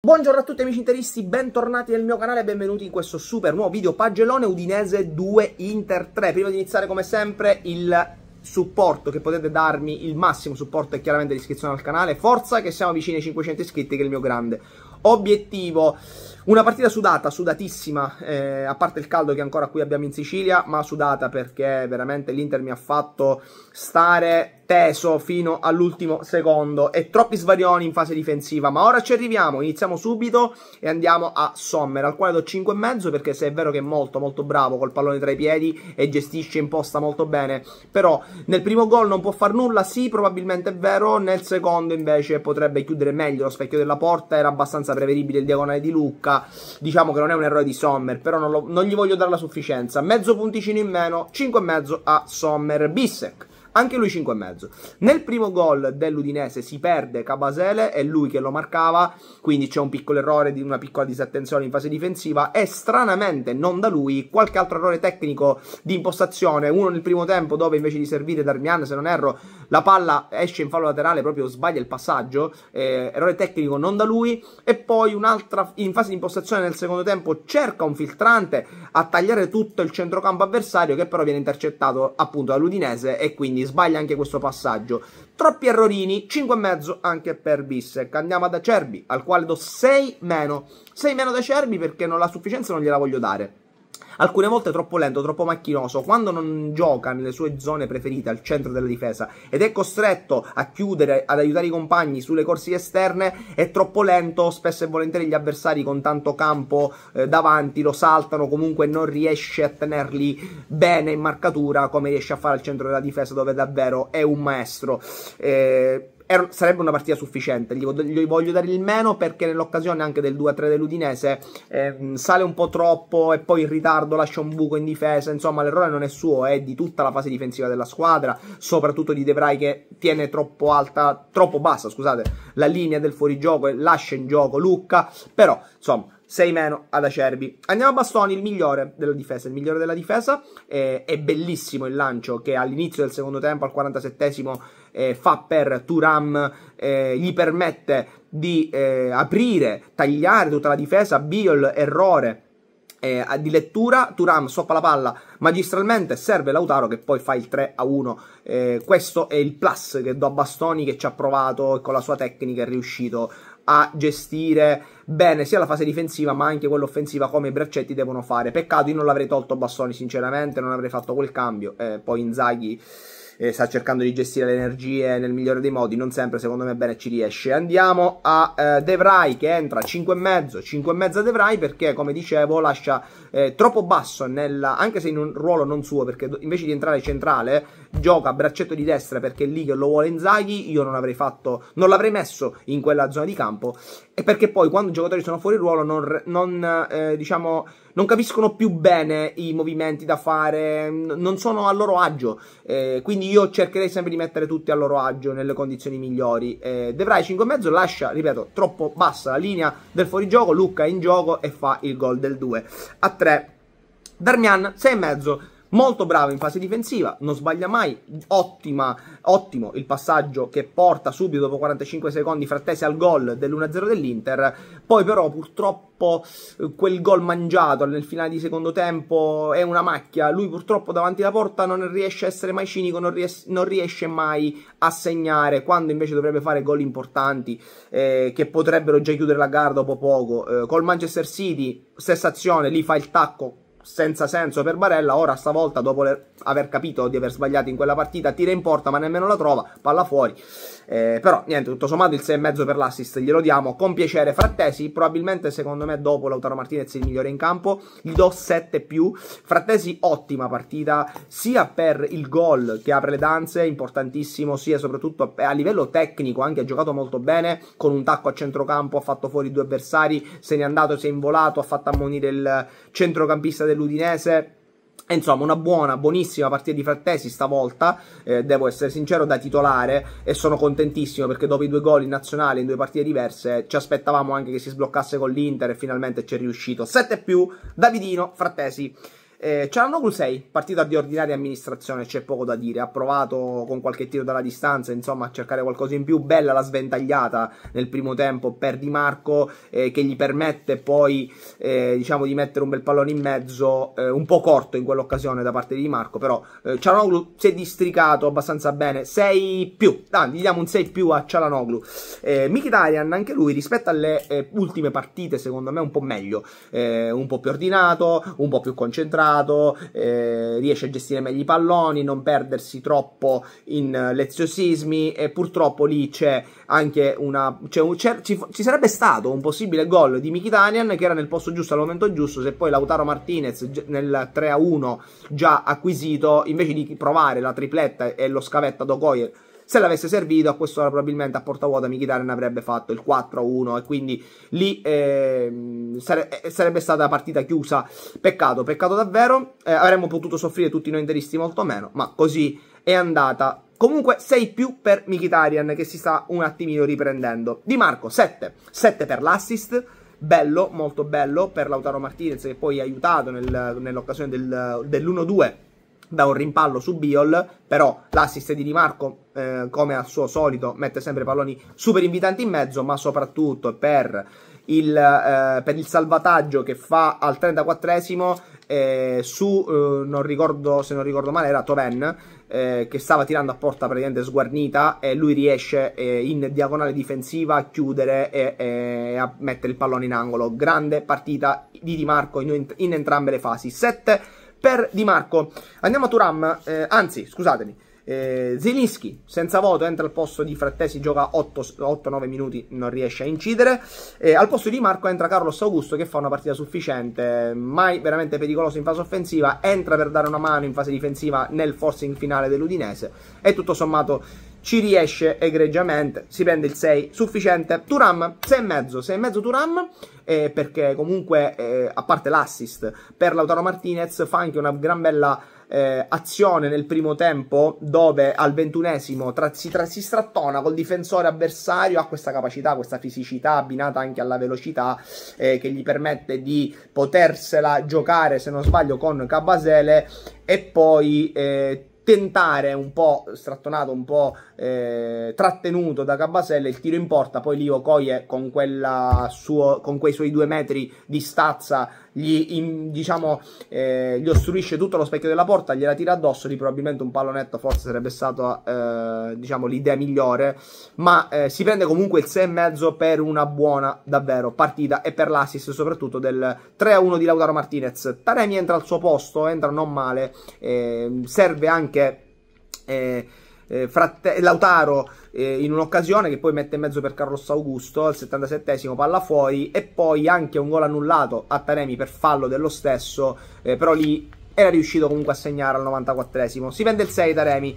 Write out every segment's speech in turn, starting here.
Buongiorno a tutti amici interisti, bentornati nel mio canale e benvenuti in questo super nuovo video pagellone Udinese 2 Inter 3. Prima di iniziare come sempre il supporto che potete darmi, il massimo supporto è chiaramente l'iscrizione al canale, forza che siamo vicini ai 500 iscritti che è il mio grande obiettivo. Una partita sudata, sudatissima, eh, a parte il caldo che ancora qui abbiamo in Sicilia, ma sudata perché veramente l'Inter mi ha fatto stare teso fino all'ultimo secondo e troppi svarioni in fase difensiva. Ma ora ci arriviamo, iniziamo subito e andiamo a Sommer, al quale do 5,5 perché se è vero che è molto molto bravo col pallone tra i piedi e gestisce in posta molto bene, però nel primo gol non può far nulla, sì probabilmente è vero, nel secondo invece potrebbe chiudere meglio lo specchio della porta, era abbastanza prevedibile il diagonale di Lucca, diciamo che non è un errore di Sommer, però non, lo, non gli voglio dare la sufficienza, mezzo punticino in meno, 5,5 a Sommer Bissek anche lui 5,5. Nel primo gol dell'Udinese si perde Cabasele, è lui che lo marcava, quindi c'è un piccolo errore di una piccola disattenzione in fase difensiva e stranamente non da lui qualche altro errore tecnico di impostazione, uno nel primo tempo dove invece di servire Darmian, se non erro, la palla esce in fallo laterale, proprio sbaglia il passaggio, eh, errore tecnico non da lui e poi un'altra in fase di impostazione nel secondo tempo cerca un filtrante a tagliare tutto il centrocampo avversario che però viene intercettato appunto dall'Udinese e quindi sbaglia anche questo passaggio. Troppi errorini, 5,5 anche per Bissec. Andiamo ad Acerbi, al quale do 6 meno. 6 meno da Acerbi perché non la sufficienza non gliela voglio dare alcune volte troppo lento, troppo macchinoso, quando non gioca nelle sue zone preferite al centro della difesa ed è costretto a chiudere, ad aiutare i compagni sulle corsie esterne, è troppo lento, spesso e volentieri gli avversari con tanto campo eh, davanti lo saltano, comunque non riesce a tenerli bene in marcatura come riesce a fare al centro della difesa dove davvero è un maestro. Eh, era, sarebbe una partita sufficiente. Gli, gli, voglio dare il meno perché nell'occasione anche del 2-3 dell'Udinese eh, sale un po' troppo e poi in ritardo lascia un buco in difesa. Insomma, l'errore non è suo, è di tutta la fase difensiva della squadra, soprattutto di Debray che tiene troppo alta, troppo bassa, scusate, la linea del fuorigioco e lascia in gioco Lucca. Però, insomma, 6 meno ad Acerbi. Andiamo a Bastoni, il migliore della difesa. Il migliore della difesa eh, è bellissimo il lancio che all'inizio del secondo tempo, al 47esimo, eh, fa per Turam, eh, gli permette di eh, aprire, tagliare tutta la difesa. Biol, errore. Eh, di lettura, Turam stoppa la palla magistralmente, serve Lautaro che poi fa il 3 a 1. Eh, questo è il plus che do a Bastoni che ci ha provato e con la sua tecnica è riuscito a gestire bene sia la fase difensiva ma anche quella offensiva come i Braccetti devono fare. Peccato, io non l'avrei tolto Bassoni sinceramente, non avrei fatto quel cambio, eh, poi Inzaghi eh, sta cercando di gestire le energie nel migliore dei modi, non sempre secondo me bene ci riesce. Andiamo a eh, De che entra 5,5, 5,5 De perché come dicevo lascia eh, troppo basso nella, anche se in un ruolo non suo perché invece di entrare centrale gioca a braccetto di destra perché è lì che lo vuole Inzaghi, io non avrei fatto, non l'avrei messo in quella zona di campo e perché poi quando i giocatori sono fuori ruolo non, non eh, diciamo non capiscono più bene i movimenti da fare, non sono a loro agio. Eh, quindi io cercherei sempre di mettere tutti a loro agio nelle condizioni migliori. Eh, De Vrij 5,5 lascia, ripeto, troppo bassa la linea del fuorigioco. Lucca in gioco e fa il gol del 2 a 3. Darmian 6,5 molto bravo in fase difensiva, non sbaglia mai, ottima, ottimo il passaggio che porta subito dopo 45 secondi Frattesi al gol dell'1-0 dell'Inter, poi però purtroppo eh, quel gol mangiato nel finale di secondo tempo è una macchia, lui purtroppo davanti alla porta non riesce a essere mai cinico, non, ries- non riesce mai a segnare, quando invece dovrebbe fare gol importanti eh, che potrebbero già chiudere la gara dopo poco, eh, col Manchester City stessa azione, lì fa il tacco senza senso per Barella. Ora, stavolta, dopo aver capito di aver sbagliato in quella partita, tira in porta, ma nemmeno la trova. Palla fuori. Eh, però niente, tutto sommato il 6,5 per l'assist glielo diamo con piacere. Frattesi, probabilmente secondo me dopo Lautaro Martinez il migliore in campo, gli do 7 più. Frattesi, ottima partita, sia per il gol che apre le danze, importantissimo, sia soprattutto a, a livello tecnico, anche ha giocato molto bene, con un tacco a centrocampo, ha fatto fuori due avversari, se n'è andato, si è involato, ha fatto ammonire il centrocampista dell'Udinese Insomma, una buona, buonissima partita di Frattesi stavolta, eh, devo essere sincero, da titolare e sono contentissimo perché dopo i due gol in nazionale in due partite diverse ci aspettavamo anche che si sbloccasse con l'Inter e finalmente ci è riuscito. 7 più, Davidino, Frattesi. Eh, Cialanoglu 6, partita di ordinaria amministrazione, c'è poco da dire. Ha provato con qualche tiro dalla distanza, insomma, a cercare qualcosa in più. Bella la sventagliata nel primo tempo per Di Marco, eh, che gli permette poi, eh, diciamo, di mettere un bel pallone in mezzo, eh, un po' corto in quell'occasione da parte di Di Marco. Però eh, Cialanoglu si è districato abbastanza bene. 6 più, ah, gli diamo un 6 più a Cialanoglu. Eh, Mkhitaryan, anche lui, rispetto alle eh, ultime partite, secondo me, un po' meglio. Eh, un po' più ordinato, un po' più concentrato centrato, eh, riesce a gestire meglio i palloni, non perdersi troppo in uh, leziosismi e purtroppo lì c'è anche una... C'è un, c'è, ci, ci, sarebbe stato un possibile gol di Mikitanian che era nel posto giusto al momento giusto se poi Lautaro Martinez nel 3-1 già acquisito invece di provare la tripletta e lo scavetta Dogoyer se l'avesse servito a quest'ora probabilmente a porta vuota Mkhitaryan avrebbe fatto il 4-1 e quindi lì ehm, eh, sare sarebbe stata la partita chiusa. Peccato, peccato davvero. Eh, avremmo potuto soffrire tutti noi interisti molto meno, ma così è andata. Comunque 6 più per Mkhitaryan che si sta un attimino riprendendo. Di Marco 7, 7 per l'assist bello, molto bello per Lautaro Martinez che poi ha aiutato nel, nell'occasione dell'1-2 da un rimpallo su Biol, però l'assist di Di Marco, eh, come al suo solito, mette sempre i palloni super invitanti in mezzo, ma soprattutto per il, eh, per il salvataggio che fa al 34esimo eh, su, eh, non ricordo, se non ricordo male, era Toven, eh, che stava tirando a porta praticamente sguarnita e lui riesce eh, in diagonale difensiva a chiudere e, e, a mettere il pallone in angolo. Grande partita di Di Marco in, in entrambe le fasi. 7 per Di Marco. Andiamo a Turam, eh, anzi, scusatemi, eh, Zilinski senza voto entra al posto di Frattesi, gioca 8-9 minuti, non riesce a incidere. Eh, al posto di Marco entra Carlos Augusto che fa una partita sufficiente, mai veramente pericoloso in fase offensiva, entra per dare una mano in fase difensiva nel forcing finale dell'Udinese e tutto sommato ci riesce egregiamente, si prende il 6, sufficiente. Turam 6,5, 6,5 Turam, eh, perché comunque eh, a parte l'assist per Lautaro Martinez fa anche una gran bella eh, azione nel primo tempo dove al ventunesimo tra, si, tra, si strattona col difensore avversario, ha questa capacità, questa fisicità abbinata anche alla velocità eh, che gli permette di potersela giocare, se non sbaglio, con Cabasele e poi... Eh, tentare un po' strattonato, un po' eh, trattenuto da Cabaselle il tiro in porta, poi Lio coglie con, suo, con, quei suoi due metri di stazza gli, in, diciamo, eh, gli ostruisce tutto lo specchio della porta, gliela tira addosso, lì probabilmente un pallonetto forse sarebbe stata eh, diciamo, l'idea migliore, ma eh, si prende comunque il 6,5 per una buona davvero partita e per l'assist soprattutto del 3-1 di Lautaro Martinez. Taremi entra al suo posto, entra non male, ehm, serve anche... Eh, eh, fratte- Lautaro eh, in un'occasione che poi mette in mezzo per Carlos Augusto al 77 palla fuori e poi anche un gol annullato a Taremi per fallo dello stesso, eh, però lì era riuscito comunque a segnare al 94 esimo Si vende il 6 Taremi.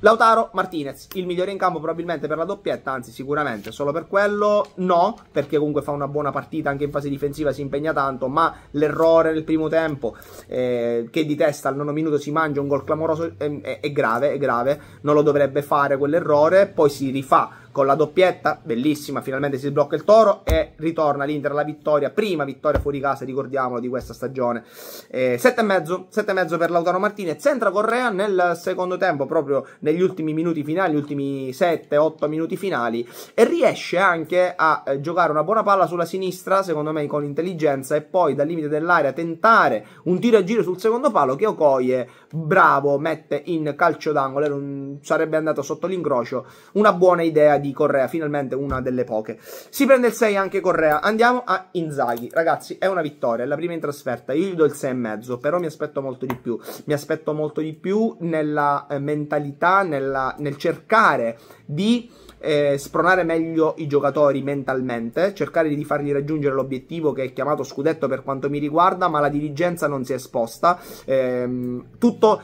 Lautaro Martinez, il migliore in campo probabilmente per la doppietta, anzi sicuramente solo per quello, no, perché comunque fa una buona partita anche in fase difensiva, si impegna tanto, ma l'errore nel primo tempo eh, che di testa al nono minuto si mangia un gol clamoroso è, ehm, è, è grave, è grave, non lo dovrebbe fare quell'errore, poi si rifà con la doppietta, bellissima, finalmente si sblocca il toro e ritorna l'Inter alla vittoria, prima vittoria fuori casa, ricordiamolo, di questa stagione. Eh, 7,5, 7,5 per Lautaro Martinez, entra Correa nel secondo tempo, proprio negli ultimi minuti finali, gli ultimi 7-8 minuti finali, e riesce anche a eh, giocare una buona palla sulla sinistra, secondo me con intelligenza, e poi dal limite dell'area tentare un tiro a giro sul secondo palo che Okoye, bravo, mette in calcio d'angolo, sarebbe andato sotto l'incrocio, una buona idea di di Correa, finalmente una delle poche. Si prende il 6 anche Correa. Andiamo a Inzaghi. Ragazzi, è una vittoria, è la prima in trasferta. Io gli do il 6,5, però mi aspetto molto di più. Mi aspetto molto di più nella eh, mentalità, nella, nel cercare di eh, spronare meglio i giocatori mentalmente, cercare di fargli raggiungere l'obiettivo che è chiamato scudetto per quanto mi riguarda, ma la dirigenza non si è esposta. Ehm, tutto,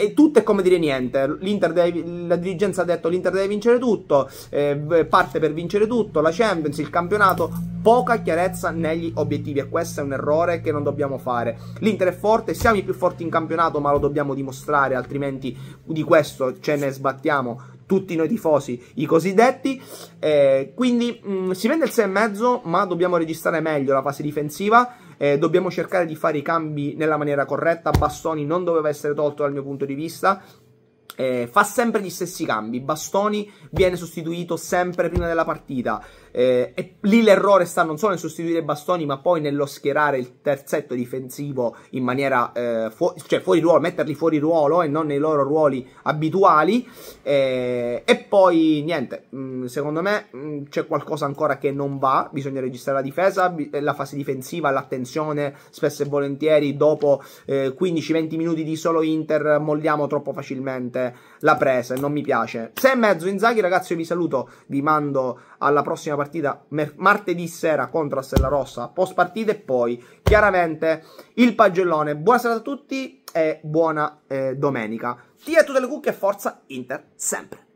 eh, tutto, è come dire niente. Deve, la dirigenza ha detto l'Inter deve vincere tutto, eh, parte per vincere tutto, la Champions, il campionato, poca chiarezza negli obiettivi e questo è un errore che non dobbiamo fare. L'Inter è forte, siamo i più forti in campionato, ma lo dobbiamo dimostrare, altrimenti di questo ce ne sbattiamo tutti noi tifosi, i cosiddetti. Eh, quindi mh, mm, si vende il 6,5, ma dobbiamo registrare meglio la fase difensiva. Eh, dobbiamo cercare di fare i cambi nella maniera corretta. Bastoni non doveva essere tolto dal mio punto di vista. Eh, fa sempre gli stessi cambi. Bastoni viene sostituito sempre prima della partita. Eh, e lì l'errore sta non solo nel sostituire Bastoni, ma poi nello schierare il terzetto difensivo in maniera eh, fu- cioè fuori ruolo, metterli fuori ruolo e non nei loro ruoli abituali. Eh, e poi niente, mh, mm, secondo me mh, mm, c'è qualcosa ancora che non va. Bisogna registrare la difesa, bi- eh, la fase difensiva, l'attenzione. Spesso e volentieri, dopo 15-20 eh, minuti di solo Inter, molliamo troppo facilmente la presa e non mi piace. Se e mezzo Inzaghi, ragazzi, io vi saluto. Vi mando alla prossima partita partita martedì sera contro la Sella Rossa, post partita e poi chiaramente il pagellone. Buonasera a tutti e buona eh, domenica. Tira tutte le cucche e forza Inter sempre.